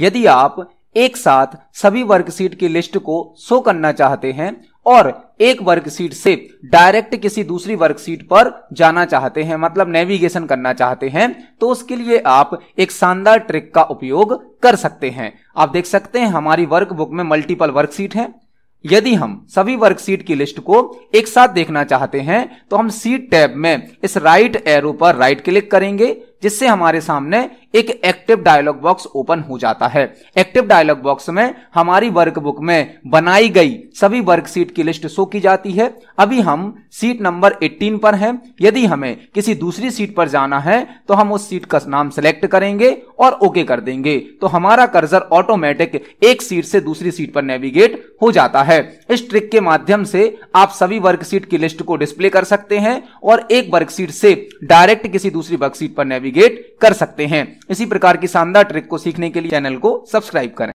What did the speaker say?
यदि आप एक साथ सभी वर्कशीट की लिस्ट को शो करना चाहते हैं और एक वर्कशीट से डायरेक्ट किसी दूसरी वर्कशीट पर जाना चाहते हैं मतलब नेविगेशन करना चाहते हैं तो उसके लिए आप एक शानदार ट्रिक का उपयोग कर सकते हैं आप देख सकते हैं हमारी वर्कबुक में मल्टीपल वर्कशीट है यदि हम सभी वर्कशीट की लिस्ट को एक साथ देखना चाहते हैं तो हम सीट टैब में इस राइट एरो पर राइट क्लिक करेंगे जिससे हमारे सामने एक एक्टिव डायलॉग बॉक्स ओपन हो जाता है एक्टिव डायलॉग बॉक्स में हमारी वर्कबुक में बनाई गई सभी वर्कशीट की लिस्ट शो की जाती है अभी हम सीट नंबर 18 पर हैं यदि हमें किसी दूसरी सीट पर जाना है तो हम उस सीट का नाम सेलेक्ट करेंगे और ओके कर देंगे तो हमारा कर्जर ऑटोमेटिक एक सीट से दूसरी सीट पर नेविगेट हो जाता है इस ट्रिक के माध्यम से आप सभी वर्कशीट की लिस्ट को डिस्प्ले कर सकते हैं और एक वर्कशीट से डायरेक्ट किसी दूसरी वर्कशीट पर नेविगेट कर सकते हैं इसी प्रकार की शानदार ट्रिक को सीखने के लिए चैनल को सब्सक्राइब करें